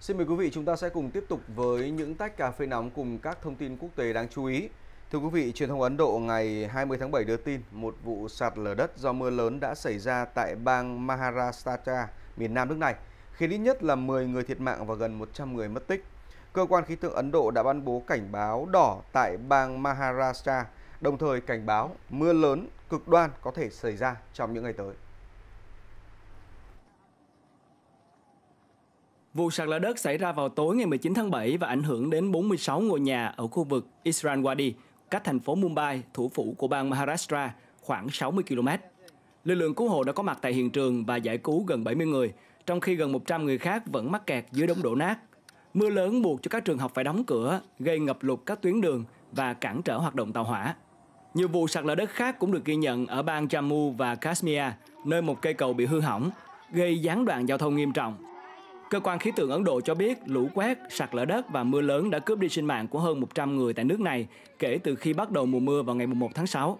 Xin mời quý vị chúng ta sẽ cùng tiếp tục với những tách cà phê nóng cùng các thông tin quốc tế đáng chú ý. Thưa quý vị, truyền thông Ấn Độ ngày 20 tháng 7 đưa tin một vụ sạt lở đất do mưa lớn đã xảy ra tại bang Maharashtra, miền nam nước này, khiến ít nhất là 10 người thiệt mạng và gần 100 người mất tích. Cơ quan khí tượng Ấn Độ đã ban bố cảnh báo đỏ tại bang Maharashtra, đồng thời cảnh báo mưa lớn cực đoan có thể xảy ra trong những ngày tới. Vụ sạt lở đất xảy ra vào tối ngày 19 tháng 7 và ảnh hưởng đến 46 ngôi nhà ở khu vực Isranwadi, cách thành phố Mumbai, thủ phủ của bang Maharashtra, khoảng 60 km. Lực lượng cứu hộ đã có mặt tại hiện trường và giải cứu gần 70 người, trong khi gần 100 người khác vẫn mắc kẹt dưới đống đổ nát. Mưa lớn buộc cho các trường học phải đóng cửa, gây ngập lụt các tuyến đường và cản trở hoạt động tàu hỏa. Nhiều vụ sạt lở đất khác cũng được ghi nhận ở bang Jammu và Kashmir, nơi một cây cầu bị hư hỏng, gây gián đoạn giao thông nghiêm trọng Cơ quan khí tượng Ấn Độ cho biết lũ quét, sạt lở đất và mưa lớn đã cướp đi sinh mạng của hơn 100 người tại nước này kể từ khi bắt đầu mùa mưa vào ngày 1 tháng 6.